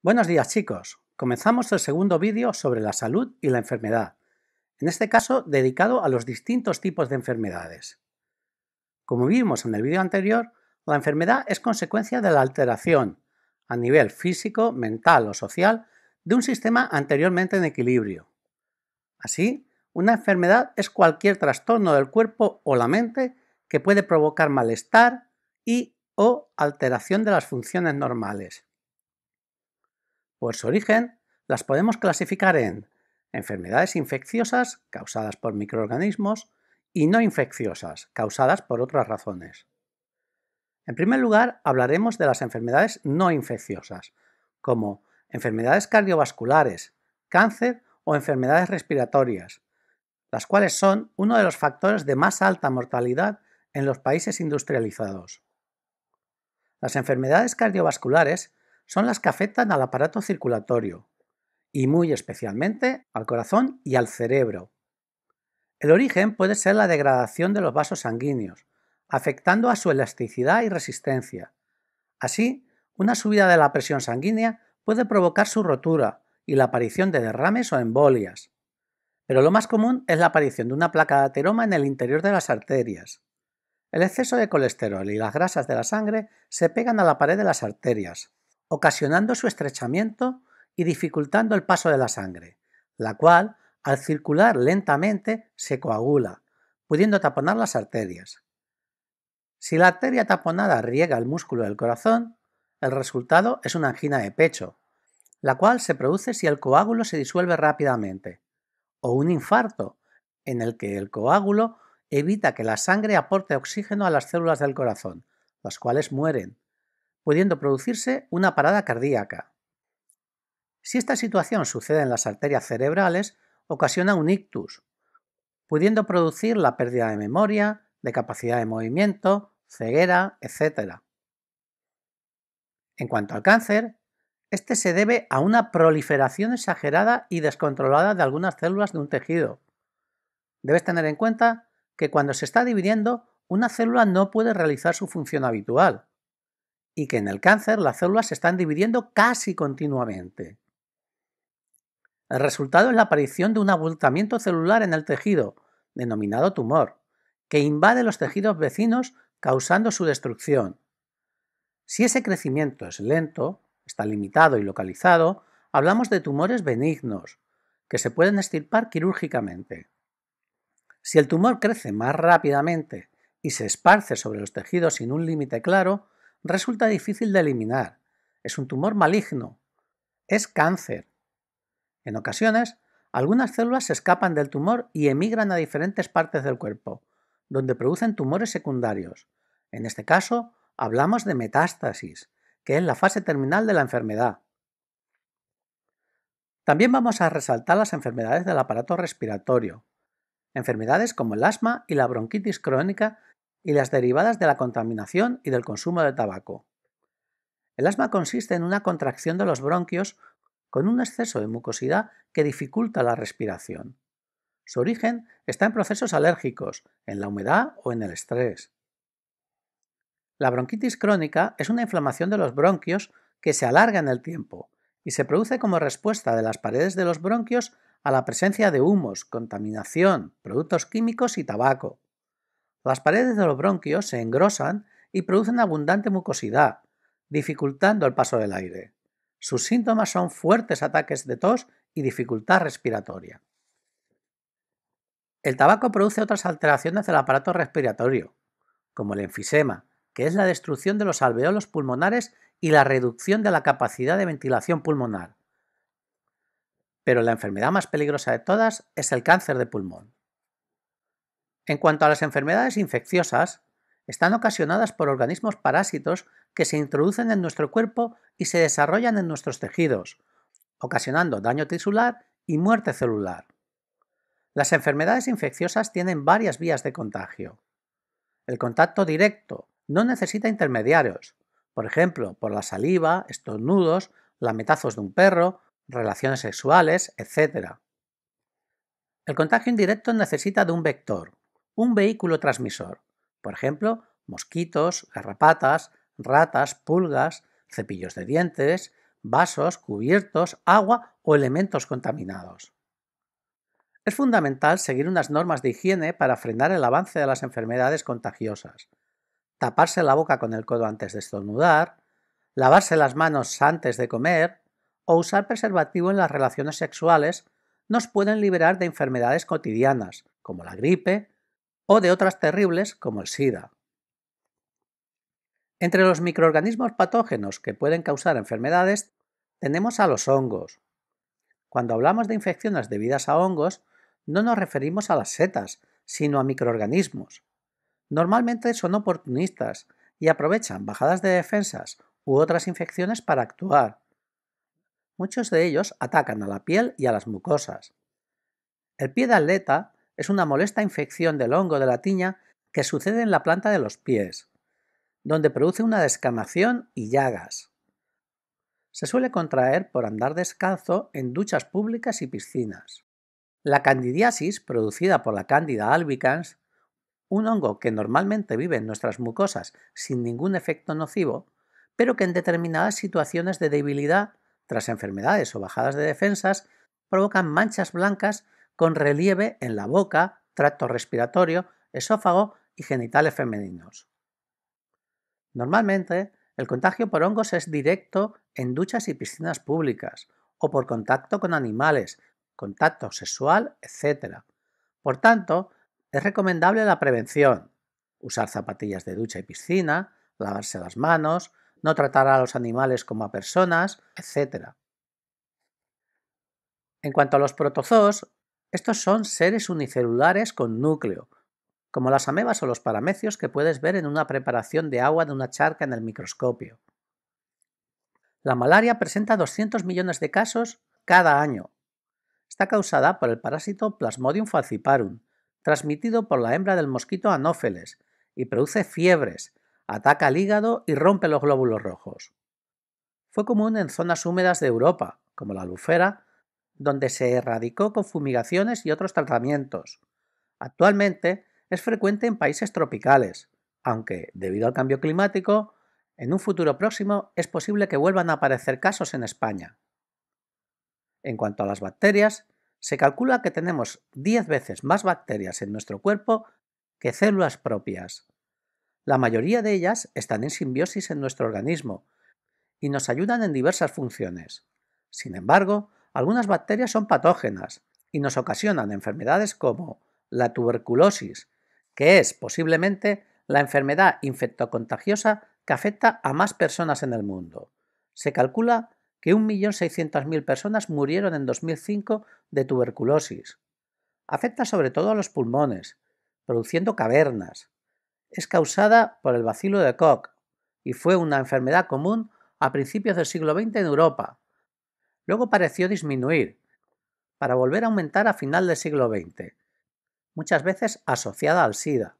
Buenos días chicos, comenzamos el segundo vídeo sobre la salud y la enfermedad, en este caso dedicado a los distintos tipos de enfermedades. Como vimos en el vídeo anterior, la enfermedad es consecuencia de la alteración, a nivel físico, mental o social, de un sistema anteriormente en equilibrio. Así, una enfermedad es cualquier trastorno del cuerpo o la mente que puede provocar malestar y o alteración de las funciones normales por su origen, las podemos clasificar en enfermedades infecciosas causadas por microorganismos y no infecciosas causadas por otras razones. En primer lugar, hablaremos de las enfermedades no infecciosas, como enfermedades cardiovasculares, cáncer o enfermedades respiratorias, las cuales son uno de los factores de más alta mortalidad en los países industrializados. Las enfermedades cardiovasculares son las que afectan al aparato circulatorio y muy especialmente al corazón y al cerebro. El origen puede ser la degradación de los vasos sanguíneos, afectando a su elasticidad y resistencia. Así, una subida de la presión sanguínea puede provocar su rotura y la aparición de derrames o embolias. Pero lo más común es la aparición de una placa de ateroma en el interior de las arterias. El exceso de colesterol y las grasas de la sangre se pegan a la pared de las arterias, ocasionando su estrechamiento y dificultando el paso de la sangre, la cual, al circular lentamente, se coagula, pudiendo taponar las arterias. Si la arteria taponada riega el músculo del corazón, el resultado es una angina de pecho, la cual se produce si el coágulo se disuelve rápidamente, o un infarto, en el que el coágulo evita que la sangre aporte oxígeno a las células del corazón, las cuales mueren, pudiendo producirse una parada cardíaca. Si esta situación sucede en las arterias cerebrales, ocasiona un ictus, pudiendo producir la pérdida de memoria, de capacidad de movimiento, ceguera, etc. En cuanto al cáncer, este se debe a una proliferación exagerada y descontrolada de algunas células de un tejido. Debes tener en cuenta que cuando se está dividiendo, una célula no puede realizar su función habitual, y que en el cáncer las células se están dividiendo casi continuamente. El resultado es la aparición de un abultamiento celular en el tejido, denominado tumor, que invade los tejidos vecinos causando su destrucción. Si ese crecimiento es lento, está limitado y localizado, hablamos de tumores benignos, que se pueden extirpar quirúrgicamente. Si el tumor crece más rápidamente y se esparce sobre los tejidos sin un límite claro, resulta difícil de eliminar. Es un tumor maligno. Es cáncer. En ocasiones, algunas células se escapan del tumor y emigran a diferentes partes del cuerpo, donde producen tumores secundarios. En este caso, hablamos de metástasis, que es la fase terminal de la enfermedad. También vamos a resaltar las enfermedades del aparato respiratorio, enfermedades como el asma y la bronquitis crónica y las derivadas de la contaminación y del consumo de tabaco. El asma consiste en una contracción de los bronquios con un exceso de mucosidad que dificulta la respiración. Su origen está en procesos alérgicos, en la humedad o en el estrés. La bronquitis crónica es una inflamación de los bronquios que se alarga en el tiempo y se produce como respuesta de las paredes de los bronquios a la presencia de humos, contaminación, productos químicos y tabaco. Las paredes de los bronquios se engrosan y producen abundante mucosidad, dificultando el paso del aire. Sus síntomas son fuertes ataques de tos y dificultad respiratoria. El tabaco produce otras alteraciones del aparato respiratorio, como el enfisema, que es la destrucción de los alveolos pulmonares y la reducción de la capacidad de ventilación pulmonar. Pero la enfermedad más peligrosa de todas es el cáncer de pulmón. En cuanto a las enfermedades infecciosas, están ocasionadas por organismos parásitos que se introducen en nuestro cuerpo y se desarrollan en nuestros tejidos, ocasionando daño tisular y muerte celular. Las enfermedades infecciosas tienen varias vías de contagio. El contacto directo no necesita intermediarios, por ejemplo, por la saliva, estornudos, lametazos de un perro, relaciones sexuales, etc. El contagio indirecto necesita de un vector un vehículo transmisor, por ejemplo, mosquitos, garrapatas, ratas, pulgas, cepillos de dientes, vasos, cubiertos, agua o elementos contaminados. Es fundamental seguir unas normas de higiene para frenar el avance de las enfermedades contagiosas, taparse la boca con el codo antes de estornudar, lavarse las manos antes de comer o usar preservativo en las relaciones sexuales nos pueden liberar de enfermedades cotidianas, como la gripe, o de otras terribles como el SIDA. Entre los microorganismos patógenos que pueden causar enfermedades tenemos a los hongos. Cuando hablamos de infecciones debidas a hongos, no nos referimos a las setas, sino a microorganismos. Normalmente son oportunistas y aprovechan bajadas de defensas u otras infecciones para actuar. Muchos de ellos atacan a la piel y a las mucosas. El pie de atleta es una molesta infección del hongo de la tiña que sucede en la planta de los pies, donde produce una descamación y llagas. Se suele contraer por andar descalzo en duchas públicas y piscinas. La candidiasis, producida por la Candida albicans, un hongo que normalmente vive en nuestras mucosas sin ningún efecto nocivo, pero que en determinadas situaciones de debilidad, tras enfermedades o bajadas de defensas, provocan manchas blancas con relieve en la boca, tracto respiratorio, esófago y genitales femeninos. Normalmente, el contagio por hongos es directo en duchas y piscinas públicas, o por contacto con animales, contacto sexual, etc. Por tanto, es recomendable la prevención, usar zapatillas de ducha y piscina, lavarse las manos, no tratar a los animales como a personas, etc. En cuanto a los protozoos, estos son seres unicelulares con núcleo, como las amebas o los paramecios que puedes ver en una preparación de agua de una charca en el microscopio. La malaria presenta 200 millones de casos cada año. Está causada por el parásito Plasmodium falciparum, transmitido por la hembra del mosquito Anófeles, y produce fiebres, ataca al hígado y rompe los glóbulos rojos. Fue común en zonas húmedas de Europa, como la Lufera, donde se erradicó con fumigaciones y otros tratamientos. Actualmente es frecuente en países tropicales, aunque, debido al cambio climático, en un futuro próximo es posible que vuelvan a aparecer casos en España. En cuanto a las bacterias, se calcula que tenemos 10 veces más bacterias en nuestro cuerpo que células propias. La mayoría de ellas están en simbiosis en nuestro organismo y nos ayudan en diversas funciones. Sin embargo, algunas bacterias son patógenas y nos ocasionan enfermedades como la tuberculosis, que es posiblemente la enfermedad infectocontagiosa que afecta a más personas en el mundo. Se calcula que 1.600.000 personas murieron en 2005 de tuberculosis. Afecta sobre todo a los pulmones, produciendo cavernas. Es causada por el bacilo de Koch y fue una enfermedad común a principios del siglo XX en Europa, Luego pareció disminuir, para volver a aumentar a final del siglo XX, muchas veces asociada al SIDA.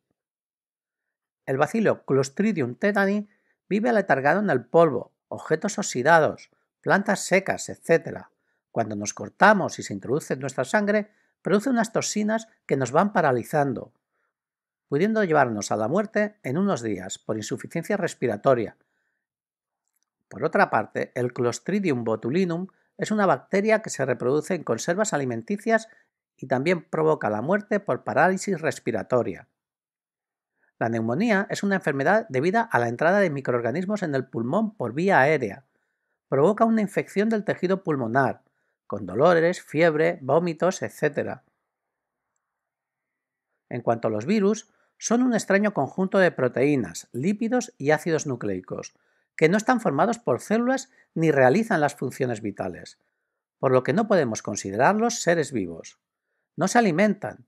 El bacilo Clostridium tetani vive aletargado en el polvo, objetos oxidados, plantas secas, etc. Cuando nos cortamos y se introduce en nuestra sangre, produce unas toxinas que nos van paralizando, pudiendo llevarnos a la muerte en unos días por insuficiencia respiratoria. Por otra parte, el Clostridium botulinum es una bacteria que se reproduce en conservas alimenticias y también provoca la muerte por parálisis respiratoria. La neumonía es una enfermedad debida a la entrada de microorganismos en el pulmón por vía aérea. Provoca una infección del tejido pulmonar, con dolores, fiebre, vómitos, etc. En cuanto a los virus, son un extraño conjunto de proteínas, lípidos y ácidos nucleicos, que no están formados por células ni realizan las funciones vitales, por lo que no podemos considerarlos seres vivos. No se alimentan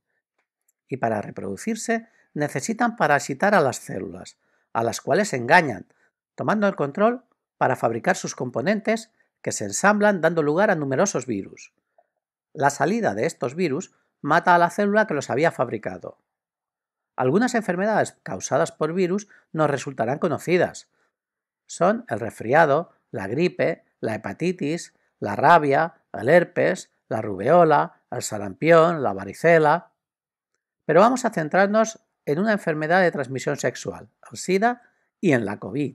y para reproducirse necesitan parasitar a las células, a las cuales engañan, tomando el control para fabricar sus componentes que se ensamblan dando lugar a numerosos virus. La salida de estos virus mata a la célula que los había fabricado. Algunas enfermedades causadas por virus nos resultarán conocidas, son el resfriado, la gripe, la hepatitis, la rabia, el herpes, la rubeola, el sarampión, la varicela. Pero vamos a centrarnos en una enfermedad de transmisión sexual, el SIDA, y en la COVID.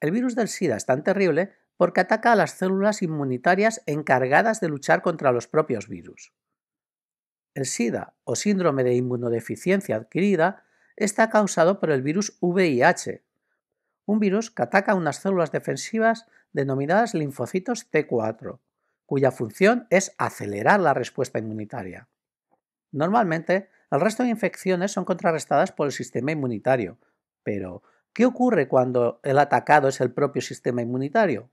El virus del SIDA es tan terrible porque ataca a las células inmunitarias encargadas de luchar contra los propios virus. El SIDA o síndrome de inmunodeficiencia adquirida está causado por el virus VIH, un virus que ataca unas células defensivas denominadas linfocitos T4, cuya función es acelerar la respuesta inmunitaria. Normalmente, el resto de infecciones son contrarrestadas por el sistema inmunitario, pero ¿qué ocurre cuando el atacado es el propio sistema inmunitario?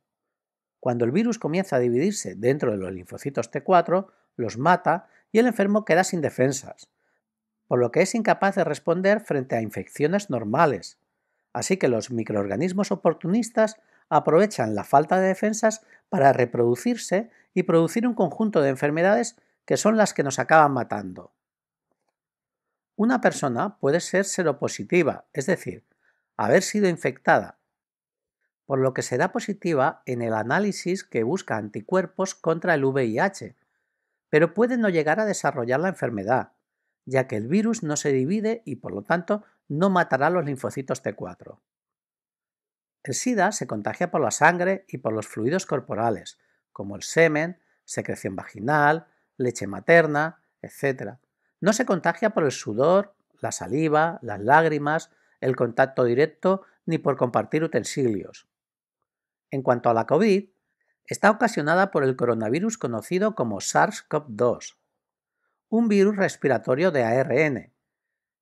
Cuando el virus comienza a dividirse dentro de los linfocitos T4, los mata y el enfermo queda sin defensas, por lo que es incapaz de responder frente a infecciones normales, Así que los microorganismos oportunistas aprovechan la falta de defensas para reproducirse y producir un conjunto de enfermedades que son las que nos acaban matando. Una persona puede ser seropositiva, es decir, haber sido infectada, por lo que será positiva en el análisis que busca anticuerpos contra el VIH, pero puede no llegar a desarrollar la enfermedad, ya que el virus no se divide y por lo tanto no matará los linfocitos T4. El SIDA se contagia por la sangre y por los fluidos corporales, como el semen, secreción vaginal, leche materna, etc. No se contagia por el sudor, la saliva, las lágrimas, el contacto directo ni por compartir utensilios. En cuanto a la COVID, está ocasionada por el coronavirus conocido como SARS-CoV-2, un virus respiratorio de ARN,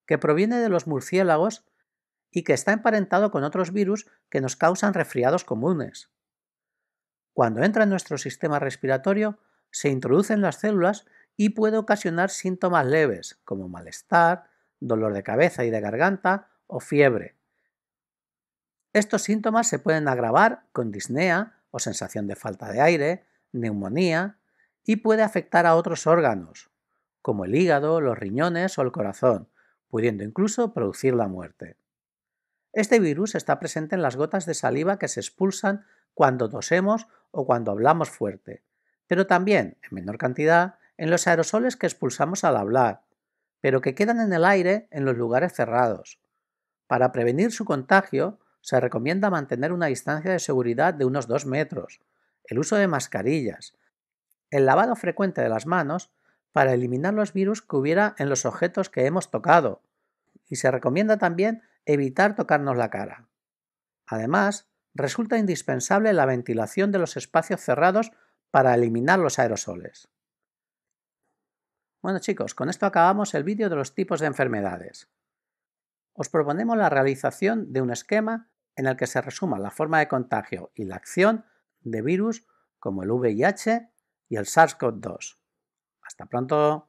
que proviene de los murciélagos y que está emparentado con otros virus que nos causan resfriados comunes. Cuando entra en nuestro sistema respiratorio, se introducen las células y puede ocasionar síntomas leves, como malestar, dolor de cabeza y de garganta o fiebre. Estos síntomas se pueden agravar con disnea o sensación de falta de aire, neumonía y puede afectar a otros órganos, como el hígado, los riñones o el corazón, pudiendo incluso producir la muerte. Este virus está presente en las gotas de saliva que se expulsan cuando tosemos o cuando hablamos fuerte, pero también, en menor cantidad, en los aerosoles que expulsamos al hablar, pero que quedan en el aire en los lugares cerrados. Para prevenir su contagio, se recomienda mantener una distancia de seguridad de unos 2 metros, el uso de mascarillas, el lavado frecuente de las manos para eliminar los virus que hubiera en los objetos que hemos tocado. Y se recomienda también evitar tocarnos la cara. Además, resulta indispensable la ventilación de los espacios cerrados para eliminar los aerosoles. Bueno chicos, con esto acabamos el vídeo de los tipos de enfermedades. Os proponemos la realización de un esquema en el que se resuma la forma de contagio y la acción de virus como el VIH y el SARS-CoV-2. Hasta pronto.